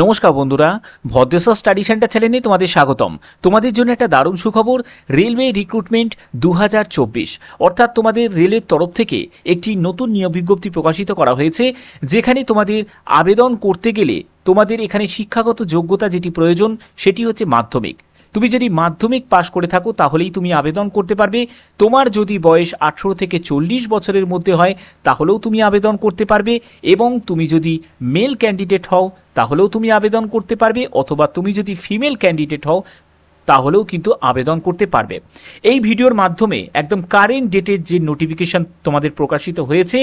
নমস্কার বন্ধুরা Bhadreswar study centre চ্যানেলে তোমাদের স্বাগতম তোমাদের জন্য একটা দারুণ সুখবর রেলওয়ে রিক্রুটমেন্ট দু অর্থাৎ তোমাদের রেলের তরফ থেকে একটি নতুন নিয়োগ বিজ্ঞপ্তি প্রকাশিত করা হয়েছে যেখানে তোমাদের আবেদন করতে গেলে তোমাদের এখানে শিক্ষাগত যোগ্যতা যেটি প্রয়োজন সেটি হচ্ছে মাধ্যমিক তুমি যদি মাধ্যমিক পাশ করে থাকো তাহলেই তুমি আবেদন করতে পারবে তোমার যদি বয়স আঠেরো থেকে চল্লিশ বছরের মধ্যে হয় তাহলেও তুমি আবেদন করতে পারবে এবং তুমি যদি মেল ক্যান্ডিডেট হও তাহলেও তুমি আবেদন করতে পারবে অথবা তুমি যদি ফিমেল ক্যান্ডিডেট হও তাহলেও কিন্তু আবেদন করতে পারবে এই ভিডিওর মাধ্যমে একদম কারেন্ট ডেটের যে নোটিফিকেশন তোমাদের প্রকাশিত হয়েছে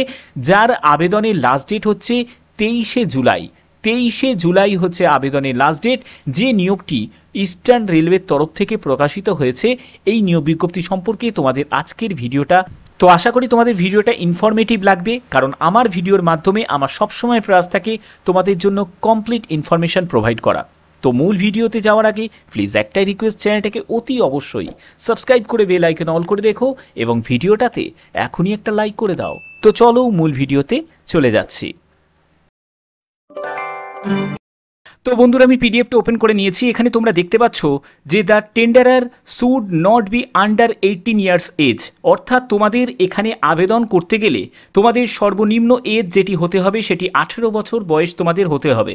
যার আবেদনের লাস্ট ডেট হচ্ছে তেইশে জুলাই তেইশে জুলাই হচ্ছে আবেদনের লাস্ট ডেট যে নিয়োগটি ইস্টার্ন রেলওয়ের তরফ থেকে প্রকাশিত হয়েছে এই নিয়োগ বিজ্ঞপ্তি সম্পর্কে তোমাদের আজকের ভিডিওটা তো আশা করি তোমাদের ভিডিওটা ইনফরমেটিভ লাগবে কারণ আমার ভিডিওর মাধ্যমে আমার সবসময় প্রয়াস থাকে তোমাদের জন্য কমপ্লিট ইনফরমেশান প্রোভাইড করা তো মূল ভিডিওতে যাওয়ার আগে প্লিজ একটাই রিকোয়েস্ট চ্যানেলটাকে অতি অবশ্যই সাবস্ক্রাইব করে বেল আইকন অল করে রেখো এবং ভিডিওটাতে এখনই একটা লাইক করে দাও তো চলো মূল ভিডিওতে চলে যাচ্ছি তো বন্ধুরা আমি পিডিএফটা ওপেন করে নিয়েছি এখানে তোমরা দেখতে পাচ্ছ যে the tenderer should not be under eighteen years age অর্থাৎ তোমাদের এখানে আবেদন করতে গেলে তোমাদের সর্বনিম্ন এজ যেটি হতে হবে সেটি আঠেরো বছর বয়স তোমাদের হতে হবে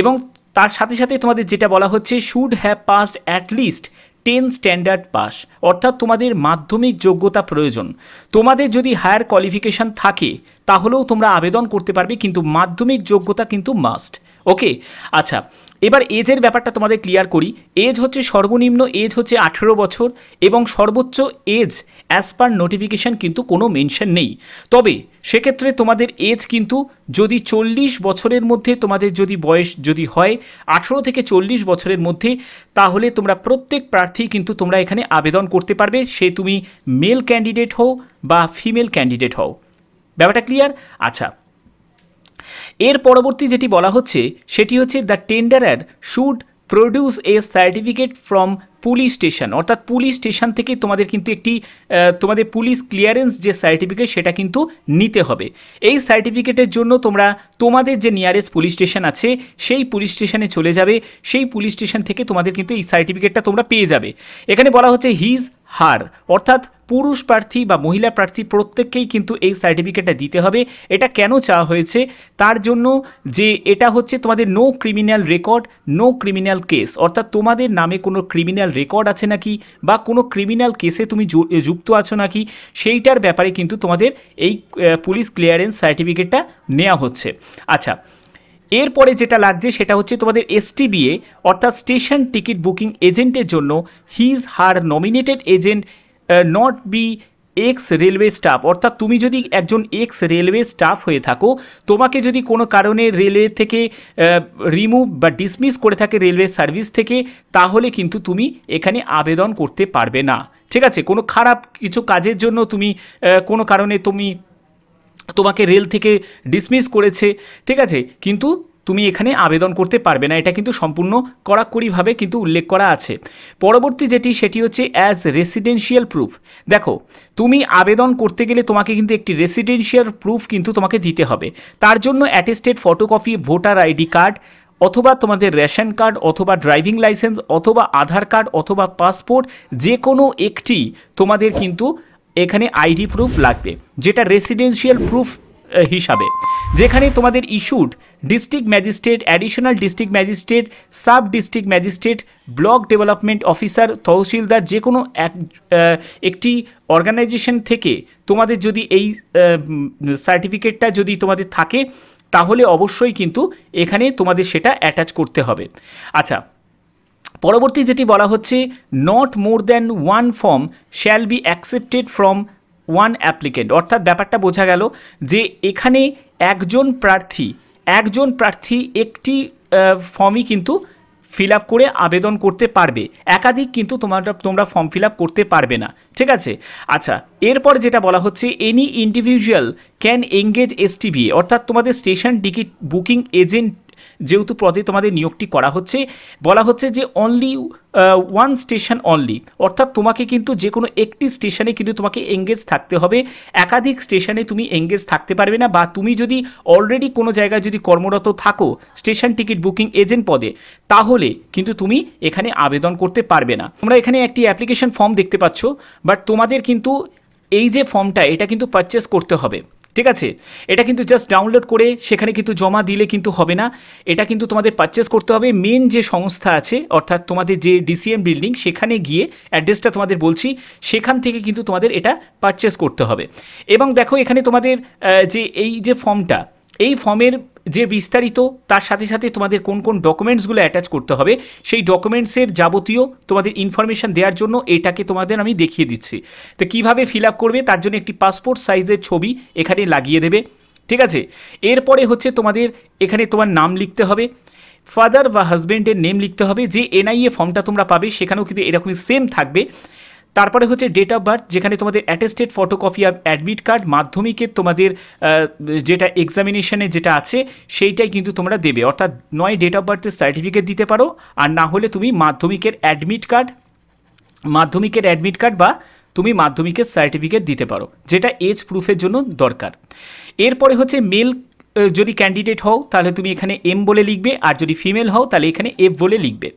এবং তার সাথে সাথে তোমাদের যেটা বলা হচ্ছে should have passed at least ten standard pass অর্থাৎ তোমাদের মাধ্যমিক যোগ্যতা প্রয়োজন তোমাদের যদি হায়ার কোয়ালিফিকেশান থাকে তাহলেও তোমরা আবেদন করতে পারবে কিন্তু মাধ্যমিক যোগ্যতা কিন্তু মাস্ট ওকে আচ্ছা এবার এজের ব্যাপারটা তোমাদের ক্লিয়ার করি এজ হচ্ছে সর্বনিম্ন এজ হচ্ছে আঠেরো বছর এবং সর্বোচ্চ এজ অ্যাজ পার নোটিফিকেশান কিন্তু কোনো মেনশন নেই তবে সেক্ষেত্রে তোমাদের এজ কিন্তু যদি চল্লিশ বছরের মধ্যে তোমাদের যদি বয়স যদি হয় আঠেরো থেকে চল্লিশ বছরের মধ্যে তাহলে তোমরা প্রত্যেক প্রার্থী কিন্তু তোমরা এখানে আবেদন করতে পারবে সে তুমি মেল ক্যান্ডিডেট হও বা ফিমেল ক্যান্ডিডেট হও ব্যাপারটা ক্লিয়ার আচ্ছা এর পরবর্তী যেটি বলা হচ্ছে সেটি হচ্ছে the tenderer should produce a certificate from police station অর্থাৎ পুলিশ স্টেশন থেকে তোমাদের কিন্তু একটি তোমাদের পুলিশ ক্লিয়ারেন্স যে সার্টিফিকেট সেটা কিন্তু নিতে হবে এই সার্টিফিকেটের জন্য তোমরা তোমাদের যে নিয়ারেস্ট পুলিশ স্টেশন আছে সেই পুলিশ স্টেশনে চলে যাবে সেই পুলিশ স্টেশন থেকে তোমাদের কিন্তু এই সার্টিফিকেটটা তোমরা পেয়ে যাবে এখানে বলা হচ্ছে হিজ হার অর্থাৎ পুরুষ প্রার্থী বা মহিলা প্রার্থী প্রত্যেককেই কিন্তু এই সার্টিফিকেটটা দিতে হবে এটা কেন চাওয়া হয়েছে তার জন্য যে এটা হচ্ছে তোমাদের no criminal record no criminal case অর্থাৎ তোমাদের নামে কোনো ক্রিমিনাল ক্রিমিনাল রেকর্ড আছে নাকি বা কোনো ক্রিমিনাল কেসে তুমি যুক্ত আছো নাকি সেইটার ব্যাপারে কিন্তু তোমাদের এই পুলিশ ক্লিয়ারেন্স সার্টিফিকেটটা নেওয়া হচ্ছে আচ্ছা এরপরে যেটা লাগছে সেটা হচ্ছে তোমাদের এসটিবিএ অর্থাৎ স্টেশন টিকিট বুকিং এজেন্টের জন্য his her nominated agent not be ex railway staff অর্থাৎ তুমি যদি একজন এক্স রেলওয়ে স্টাফ হয়ে থাকো তোমাকে যদি কোনো কারণে রেলওয়ে থেকে রিমুভ বা ডিসমিস করে থাকে রেলওয়ে সার্ভিস থেকে তাহলে কিন্তু তুমি এখানে আবেদন করতে পারবে না ঠিক আছে কোনো খারাপ কিছু কাজের জন্য তুমি কোনো কারণে তুমি তোমাকে রেল থেকে ডিসমিস করেছে ঠিক আছে কিন্তু তুমি এখানে আবেদন করতে পারবে না এটা কিন্তু সম্পূর্ণ কড়াকড়িভাবে কিন্তু উল্লেখ করা আছে পরবর্তী যেটি সেটি হচ্ছে অ্যাজ রেসিডেন্সিয়াল প্রুফ দেখো তুমি আবেদন করতে গেলে তোমাকে কিন্তু একটি রেসিডেন্সিয়াল প্রুফ কিন্তু তোমাকে দিতে হবে তার জন্য attested photocopy voter ID card অথবা তোমাদের রেশন কার্ড অথবা ড্রাইভিং লাইসেন্স অথবা আধার কার্ড অথবা পাসপোর্ট যে কোনো একটি তোমাদের কিন্তু এখানে আইডি প্রুফ লাগবে যেটা রেসিডেন্সিয়াল প্রুফ হিসাবে যেখানে তোমাদের issued district magistrate additional district magistrate sub district magistrate block development officer tehsildar যে কোনো এক একটি অর্গানাইজেশন থেকে তোমাদের যদি এই সার্টিফিকেটটা যদি তোমাদের থাকে তাহলে অবশ্যই কিন্তু এখানে তোমাদের সেটা অ্যাটাচ করতে হবে আচ্ছা পরবর্তী যেটি বলা হচ্ছে not more than one form shall be accepted from one applicant অর্থাৎ ব্যাপারটা বোঝা গেল যে এখানে একজন প্রার্থী একজন প্রার্থী একটি ফর্মই কিন্তু ফিল আপ করে আবেদন করতে পারবে একাধিক কিন্তু তোমরা তোমরা ফর্ম ফিল আপ করতে পারবে না ঠিক আছে আচ্ছা এরপর যেটা বলা হচ্ছে any individual can engage STV অর্থাৎ তোমাদের স্টেশন টিকিট বুকিং এজেন্ট যেহেতু পদে তোমাদের নিয়োগটি করা হচ্ছে বলা হচ্ছে যে অনলি ওয়ান স্টেশন অনলি অর্থাৎ তোমাকে কিন্তু যে কোনো একটি স্টেশনে কিন্তু তোমাকে এঙ্গেজ থাকতে হবে একাধিক স্টেশনে তুমি এঙ্গেজ থাকতে পারবে না বা তুমি যদি অলরেডি কোনো জায়গায় যদি কর্মরত থাকো স্টেশন টিকিট বুকিং এজেন্ট পদে তাহলে কিন্তু তুমি এখানে আবেদন করতে পারবে না তোমরা এখানে একটি অ্যাপ্লিকেশন ফর্ম দেখতে পাচ্ছ বাট তোমাদের কিন্তু এই যে ফর্মটা এটা কিন্তু পারচেস করতে হবে ঠিক আছে এটা কিন্তু জাস্ট ডাউনলোড করে সেখানে কিন্তু জমা দিলে কিন্তু হবে না এটা কিন্তু তোমাদের পারচেস করতে হবে মেন যে সংস্থা আছে অর্থাৎ তোমাদের যে ডিসিএম বিল্ডিং সেখানে গিয়ে অ্যাড্রেসটা তোমাদের বলছি সেখান থেকে কিন্তু তোমাদের এটা পারচেস করতে হবে এবং দেখো এখানে তোমাদের যে এই যে ফর্মটা এই ফর্মের যে বিস্তারিত তার সাথে সাথে তোমাদের কোন কোন ডকুমেন্টসগুলো অ্যাটাচ করতে হবে সেই ডকুমেন্টসের যাবতীয় তোমাদের ইনফরমেশান দেওয়ার জন্য এটাকে তোমাদের আমি দেখিয়ে দিচ্ছি তো কিভাবে ফিল আপ করবে তার জন্য একটি পাসপোর্ট সাইজের ছবি এখানে লাগিয়ে দেবে ঠিক আছে এরপরে হচ্ছে তোমাদের এখানে তোমার নাম লিখতে হবে ফাদার বা হাজব্যান্ডের নেম লিখতে হবে যে এনআইএ ফর্মটা তোমরা পাবে সেখানেও কিন্তু এরকমই সেম থাকবে তারপরে হচ্ছে ডেট অফ বার্থ যেখানে তোমাদের attested photocopy of admit card মাধ্যমিকের তোমাদের যেটা এক্সামিনেশানে যেটা আছে সেইটাই কিন্তু তোমরা দেবে অর্থাৎ নয় ডেট অফ বার্থের সার্টিফিকেট দিতে পারো আর না হলে তুমি মাধ্যমিকের অ্যাডমিট কার্ড মাধ্যমিকের অ্যাডমিট কার্ড বা তুমি মাধ্যমিকের সার্টিফিকেট দিতে পারো যেটা এজ প্রুফের জন্য দরকার এরপরে হচ্ছে মেল যদি ক্যান্ডিডেট হও তাহলে তুমি এখানে এম বলে লিখবে আর যদি ফিমেল হও তাহলে এখানে এফ বলে লিখবে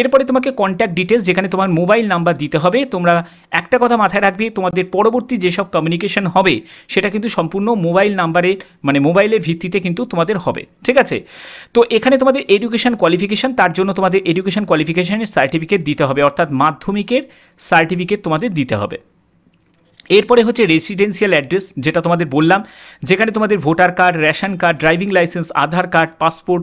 এরপরে তোমাকে কন্ট্যাক্ট ডিটেলস যেখানে তোমার মোবাইল নাম্বার দিতে হবে তোমরা একটা কথা মাথায় রাখবে তোমাদের পরবর্তী যেসব কমিউনিকেশন হবে সেটা কিন্তু সম্পূর্ণ মোবাইল নাম্বারে মানে মোবাইলের ভিত্তিতে কিন্তু তোমাদের হবে ঠিক আছে তো এখানে তোমাদের এডুকেশন কোয়ালিফিকেশান তার জন্য তোমাদের এডুকেশন কোয়ালিফিকেশানের সার্টিফিকেট দিতে হবে অর্থাৎ মাধ্যমিকের সার্টিফিকেট তোমাদের দিতে হবে এরপরে হচ্ছে রেসিডেন্সিয়াল অ্যাড্রেস যেটা তোমাদের বললাম যেখানে তোমাদের voter card ration card driving licence Aadhaar card passport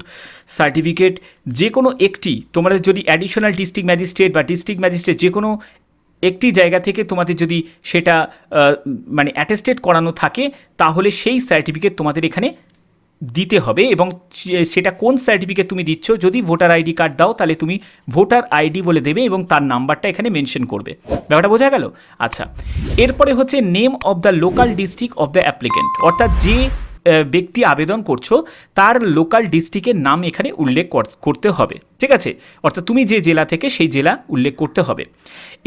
certificate যে কোনো একটি তোমাদের যদি অ্যাডিশনাল ডিস্ট্রিক্ট ম্যাজিস্ট্রেট বা ডিস্ট্রিক্ট ম্যাজিস্ট্রেট যে কোনো একটি জায়গা থেকে তোমাদের যদি সেটা মানে অ্যাটেস্টেড করানো থাকে তাহলে সেই সার্টিফিকেট তোমাদের এখানে দিতে হবে এবং সেটা কোন সার্টিফিকেট তুমি দিচ্ছ যদি ভোটার আইডি কার্ড দাও তাহলে তুমি ভোটার আইডি বলে দেবে এবং তার নাম্বারটা এখানে মেনশন করবে ব্যাপারটা বোঝা গেল আচ্ছা এরপরে হচ্ছে name of the local district of the applicant অর্থাৎ যে ব্যক্তি আবেদন করছো তার লোকাল ডিস্ট্রিক্টের নাম এখানে উল্লেখ করতে হবে ঠিক আছে অর্থাৎ তুমি যে জেলা থেকে সেই জেলা উল্লেখ করতে হবে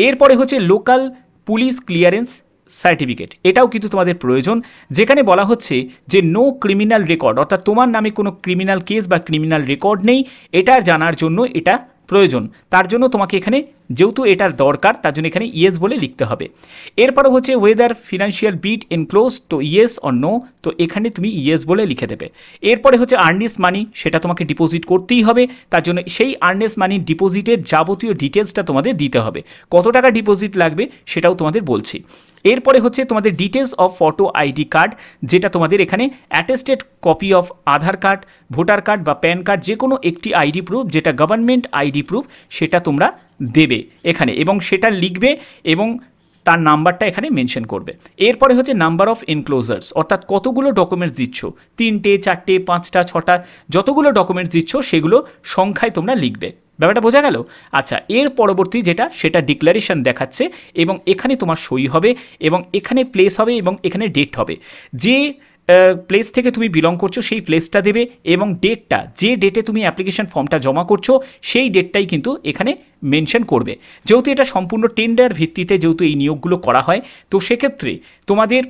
এরপরে হচ্ছে লোকাল পুলিশ ক্লিয়ারেন্স সার্টিফিকেট এটাও কিন্তু তোমাদের প্রয়োজন যেখানে বলা হচ্ছে যে নো ক্রিমিনাল রেকর্ড অর্থাৎ তোমার নামে কোনো ক্রিমিনাল কেস বা ক্রিমিনাল রেকর্ড নেই এটার জানার জন্য এটা প্রয়োজন তার জন্য তোমাকে এখানে যেহেতু এটার দরকার তার জন্য এখানে ইয়েস বলে লিখতে হবে এরপরে হচ্ছে ওয়েদার ফিনান্সিয়াল বিট এনক্লোজ তো ইয়েস অর নো তো এখানে তুমি ইয়েস বলে লিখে দেবে এরপরে হচ্ছে আর্নেস মানি সেটা তোমাকে ডিপোজিট করতেই হবে তার জন্য সেই আর্নেস মানি ডিপোজিটের যাবতীয় ডিটেলসটা তোমাদের দিতে হবে কত টাকা ডিপোজিট লাগবে সেটাও তোমাদের বলছি এরপরে হচ্ছে তোমাদের details of photo ID card যেটা তোমাদের এখানে attested copy of Aadhaar card voter card বা প্যান কার্ড যে কোনো একটি আইডি প্রুফ যেটা গভর্নমেন্ট আইডি প্রুফ সেটা তোমরা দেবে এখানে এবং সেটা লিখবে এবং তার নাম্বারটা এখানে মেনশন করবে এরপরে হচ্ছে নাম্বার অফ এনক্লোজার্স অর্থাৎ কতগুলো ডকুমেন্টস দিচ্ছ তিনটে চারটে পাঁচটা ছটা যতগুলো ডকুমেন্টস দিচ্ছ সেগুলো সংখ্যায় তোমরা লিখবে ব্যাপারটা বোঝা গেল আচ্ছা এর পরবর্তী যেটা সেটা ডিক্লারেশন দেখাচ্ছে এবং এখানে তোমার সই হবে এবং এখানে প্লেস হবে এবং এখানে ডেট হবে যে প্লেস থেকে তুমি বিলং করছো সেই প্লেসটা দেবে এবং ডেটটা যে ডেটে তুমি অ্যাপ্লিকেশন ফর্মটা জমা করছো সেই ডেটটাই কিন্তু এখানে মেনশন করবে যেহেতু এটা সম্পূর্ণ টেন্ডার ভিত্তিতে যেহেতু এই নিয়োগগুলো করা হয় তো সেক্ষেত্রে তোমাদের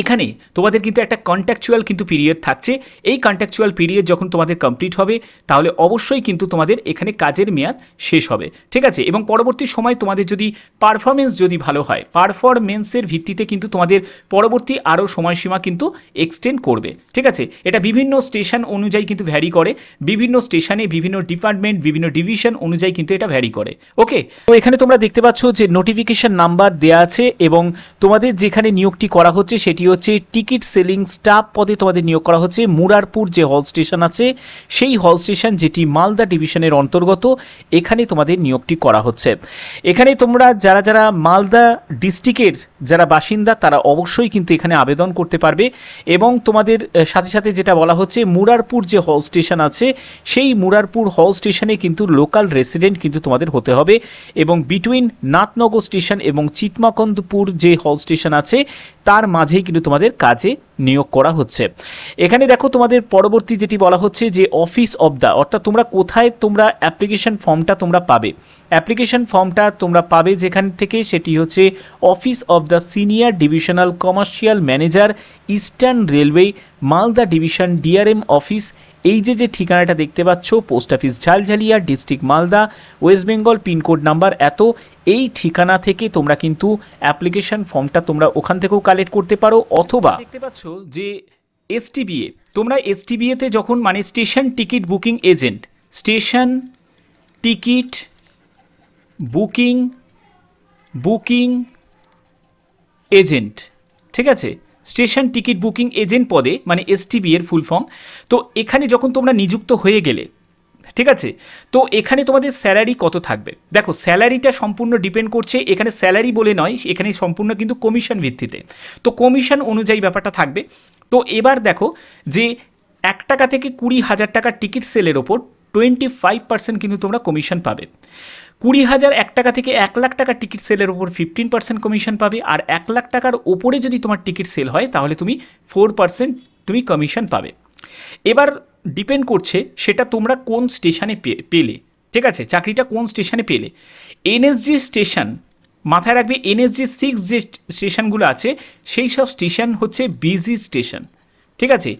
এখানে তোমাদের কিন্তু একটা কন্ট্যাকচুয়াল কিন্তু পিরিয়ড থাকছে এই কন্ট্যাকচুয়াল পিরিয়ড যখন তোমাদের কমপ্লিট হবে তাহলে অবশ্যই কিন্তু তোমাদের এখানে কাজের মেয়াদ শেষ হবে ঠিক আছে এবং পরবর্তী সময় তোমাদের যদি পারফরমেন্স যদি ভালো হয় পারফরমেন্সের ভিত্তিতে কিন্তু তোমাদের পরবর্তী আরও সময়সীমা কিন্তু এক্সটেন্ড করবে ঠিক আছে এটা বিভিন্ন স্টেশন অনুযায়ী কিন্তু ভ্যারি করে বিভিন্ন স্টেশনে বিভিন্ন ডিপার্টমেন্ট বিভিন্ন ডিভিশন অনুযায়ী কিন্তু এটা ভ্যারি করে ওকে তো এখানে তোমরা দেখতে পাচ্ছ যে নোটিফিকেশান নাম্বার দেয়া আছে এবং তোমাদের যেখানে নিয়োগটি করা হচ্ছে সেটি সেটি হচ্ছে টিকিট সেলিং স্টাফ পদে তোমাদের নিয়োগ করা হচ্ছে মুরারপুর যে হল স্টেশন আছে সেই হল স্টেশন যেটি মালদা ডিভিশনের অন্তর্গত এখানে তোমাদের নিয়োগটি করা হচ্ছে এখানে তোমরা যারা যারা মালদা ডিস্ট্রিক্টের যারা বাসিন্দা তারা অবশ্যই কিন্তু এখানে আবেদন করতে পারবে এবং তোমাদের সাথে সাথে যেটা বলা হচ্ছে মুরারপুর যে হল স্টেশন আছে সেই মুরারপুর হল স্টেশনে কিন্তু লোকাল রেসিডেন্ট কিন্তু তোমাদের হতে হবে এবং বিটুইন নাথনগর স্টেশন এবং চিতমাকন্দপুর যে হল স্টেশন আছে তার মাঝে কিন্তু তোমাদের কাজে নিয়োগ করা হচ্ছে এখানে দেখো তোমাদের পরবর্তী যেটি বলা হচ্ছে যে অফিস অব দ্য অর্থাৎ তোমরা কোথায় তোমরা অ্যাপ্লিকেশন ফর্মটা তোমরা পাবে অ্যাপ্লিকেশন ফর্মটা তোমরা পাবে যেখান থেকে সেটি হচ্ছে office of the senior divisional commercial manager eastern railway Malda division DRM office এই যে যে ঠিকানাটা দেখতে পাচ্ছ post office Jhaljhalia district Malda West Bengal pincode number এত এই ঠিকানা থেকে তোমরা কিন্তু অ্যাপ্লিকেশন ফর্মটা তোমরা ওখান থেকেও কালেক্ট করতে পারো অথবা দেখতে পাচ্ছ যে এসটিবিএ তোমরা এসটিবিএতে যখন মানে station ticket booking agent station ticket booking booking agent ঠিক আছে স্টেশন টিকিট বুকিং এজেন্ট পদে মানে এসটিবি এর ফুল ফর্ম তো এখানে যখন তোমরা নিযুক্ত হয়ে গেলে ঠিক আছে তো এখানে তোমাদের স্যালারি কত থাকবে দেখো স্যালারিটা সম্পূর্ণ ডিপেন্ড করছে এখানে স্যালারি বলে নয় এখানে সম্পূর্ণ কিন্তু কমিশন ভিত্তিতে তো কমিশন অনুযায়ী ব্যাপারটা থাকবে তো এবার দেখো যে এক টাকা থেকে কুড়ি হাজার টাকার টিকিট সেলের ওপর টোয়েন্টি ফাইভ পার্সেন্ট কিন্তু তোমরা কমিশন পাবে কুড়ি হাজার এক টাকা থেকে এক লাখ টাকার টিকিট সেলের ওপর ফিফটিন পার্সেন্ট কমিশন পাবে আর এক লাখ টাকার ওপরে যদি তোমার টিকিট সেল হয় তাহলে তুমি ফোর পার্সেন্ট তুমি কমিশন পাবে এবার ডিপেন্ড করছে সেটা তোমরা কোন স্টেশনে পেলে ঠিক আছে চাকরিটা কোন স্টেশনে পেলে এনএসজি স্টেশন মাথায় রাখবে এনএসজি সিক্স যে স্টেশনগুলো আছে সেই সব স্টেশন হচ্ছে বিজি স্টেশন ঠিক আছে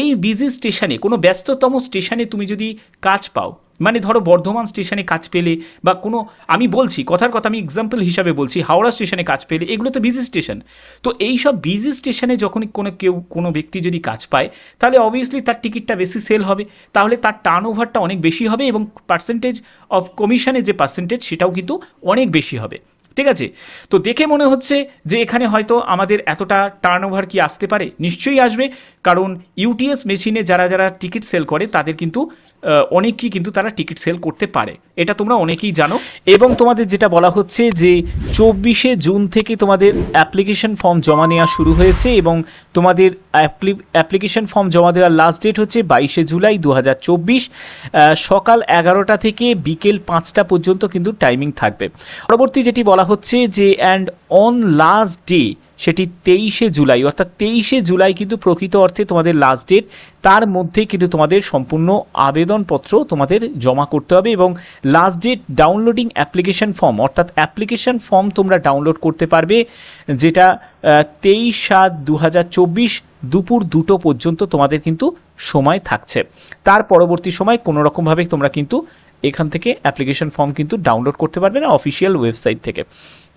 এই বিজি স্টেশনে কোনো ব্যস্ততম স্টেশনে তুমি যদি কাজ পাও মানে ধরো বর্ধমান স্টেশনে কাজ পেলে বা কোনো আমি বলছি কথার কথা আমি এক্সাম্পল হিসাবে বলছি হাওড়া স্টেশনে কাজ পেলে এগুলো তো বিজি স্টেশন তো এই সব বিজি স্টেশনে যখন কোনো কেউ কোনো ব্যক্তি যদি কাজ পায় তাহলে অবভিয়াসলি তার টিকিটটা বেশি সেল হবে তাহলে তার টার্ন ওভারটা অনেক বেশি হবে এবং পার্সেন্টেজ অফ কমিশনের যে পার্সেন্টেজ সেটাও কিন্তু অনেক বেশি হবে ঠিক আছে তো দেখে মনে হচ্ছে যে এখানে হয়তো আমাদের এতটা টার্ন কি আসতে পারে নিশ্চয়ই আসবে কারণ ইউটিএস মেশিনে যারা যারা টিকিট সেল করে তাদের কিন্তু অনেকেই কিন্তু তারা টিকিট সেল করতে পারে এটা তোমরা অনেকেই জানো এবং তোমাদের যেটা বলা হচ্ছে যে চব্বিশে জুন থেকে তোমাদের অ্যাপ্লিকেশন ফর্ম জমা নেওয়া শুরু হয়েছে এবং তোমাদের অ্যাপ্লিকেশন ফর্ম জমা দেওয়ার লাস্ট ডেট হচ্ছে বাইশে জুলাই দু সকাল এগারোটা থেকে বিকেল পাঁচটা পর্যন্ত কিন্তু টাইমিং থাকবে পরবর্তী যেটি বলা হচ্ছে যে অ্যান্ড অন লাস্ট ডে সেটি তেইশে জুলাই অর্থাৎ তেইশে জুলাই কিন্তু প্রকৃত অর্থে তোমাদের লাস্ট ডেট তার মধ্যে কিন্তু তোমাদের সম্পূর্ণ আবেদনপত্র তোমাদের জমা করতে হবে এবং last date downloading application form অর্থাৎ অ্যাপ্লিকেশন ফর্ম তোমরা ডাউনলোড করতে পারবে যেটা তেইশ সাত দু দুপুর দুটো পর্যন্ত তোমাদের কিন্তু সময় থাকছে তার পরবর্তী সময় কোনো রকমভাবে তোমরা কিন্তু এখান থেকে অ্যাপ্লিকেশন ফর্ম কিন্তু ডাউনলোড করতে পারবে না অফিসিয়াল ওয়েবসাইট থেকে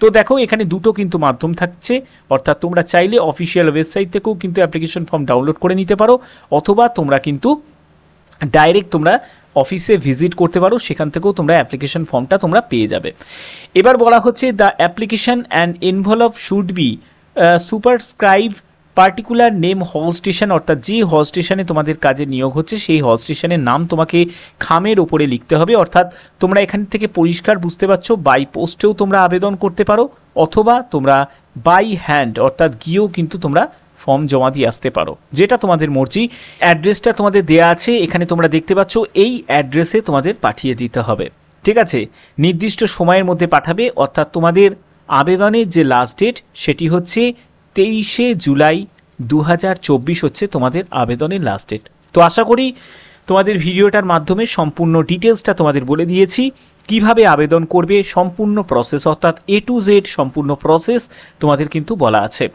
তো দেখো এখানে দুটো কিন্তু মাধ্যম থাকছে অর্থাৎ তোমরা চাইলে অফিসিয়াল ওয়েবসাইট থেকেও কিন্তু অ্যাপ্লিকেশন ফর্ম ডাউনলোড করে নিতে পারো অথবা তোমরা কিন্তু ডাইরেক্ট তোমরা অফিসে ভিজিট করতে পারো সেখান থেকেও তোমরা অ্যাপ্লিকেশন ফর্মটা তোমরা পেয়ে যাবে এবার বলা হচ্ছে the application and envelope should be superscribe particular name হল স্টেশন অর্থাৎ যে হল স্টেশনে তোমাদের কাজে নিয়োগ হচ্ছে সেই হল স্টেশনের নাম তোমাকে খামের ওপরে লিখতে হবে অর্থাৎ তোমরা এখান থেকে পরিষ্কার বুঝতে পারছো বাই পোস্টেও তোমরা আবেদন করতে পারো অথবা তোমরা বাই হ্যান্ড অর্থাৎ গিয়েও কিন্তু তোমরা ফর্ম জমা দিয়ে আসতে পারো যেটা তোমাদের মর্জি অ্যাড্রেসটা তোমাদের দেয়া আছে এখানে তোমরা দেখতে পাচ্ছ এই অ্যাড্রেসে তোমাদের পাঠিয়ে দিতে হবে ঠিক আছে নির্দিষ্ট সময়ের মধ্যে পাঠাবে অর্থাৎ তোমাদের আবেদনের যে লাস্ট ডেট সেটি হচ্ছে তেইশে জুলাই দু হচ্ছে তোমাদের আবেদনের লাস্ট ডেট তো আশা করি তোমাদের ভিডিওটার মাধ্যমে সম্পূর্ণ ডিটেলসটা তোমাদের বলে দিয়েছি কিভাবে আবেদন করবে সম্পূর্ণ প্রসেস অর্থাৎ এ টু জেড সম্পূর্ণ প্রসেস তোমাদের কিন্তু বলা আছে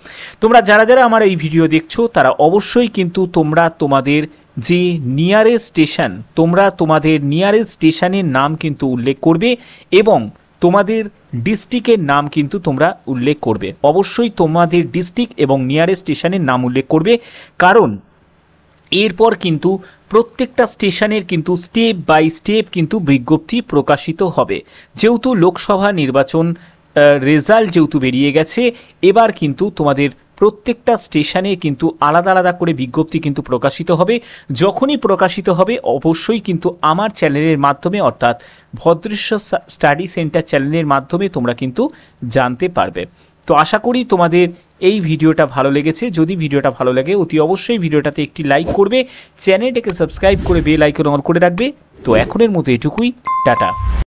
তোমরা যারা যারা আমার এই ভিডিও দেখছো তারা অবশ্যই কিন্তু তোমরা তোমাদের যে নিয়ারেস্ট স্টেশন তোমরা তোমাদের নিয়ারেস্ট স্টেশনের নাম কিন্তু উল্লেখ করবে এবং তোমাদের ডিস্ট্রিক্টের নাম কিন্তু তোমরা উল্লেখ করবে অবশ্যই তোমাদের ডিস্ট্রিক্ট এবং নিয়ারেস্ট স্টেশনের নাম উল্লেখ করবে কারণ এরপর কিন্তু প্রত্যেকটা স্টেশনের কিন্তু স্টেপ বাই স্টেপ কিন্তু বিজ্ঞপ্তি প্রকাশিত হবে যেহেতু লোকসভা নির্বাচন রেজাল্ট যেহেতু বেরিয়ে গেছে এবার কিন্তু তোমাদের প্রত্যেকটা স্টেশনে কিন্তু আলাদা আলাদা করে বিজ্ঞপ্তি কিন্তু প্রকাশিত হবে যখনই প্রকাশিত হবে অবশ্যই কিন্তু আমার চ্যানেলের মাধ্যমে অর্থাৎ ভদ্রেশ্বর স্টাডি সেন্টার চ্যানেলের মাধ্যমে তোমরা কিন্তু জানতে পারবে তো আশা করি তোমাদের এই ভিডিওটা ভালো লেগেছে যদি ভিডিওটা ভালো লাগে অতি অবশ্যই ভিডিওটাতে একটি লাইক করবে চ্যানেলটাকে সাবস্ক্রাইব করে বেল আইকন অন করে রাখবে তো এখনের মতো এটুকুই টাটা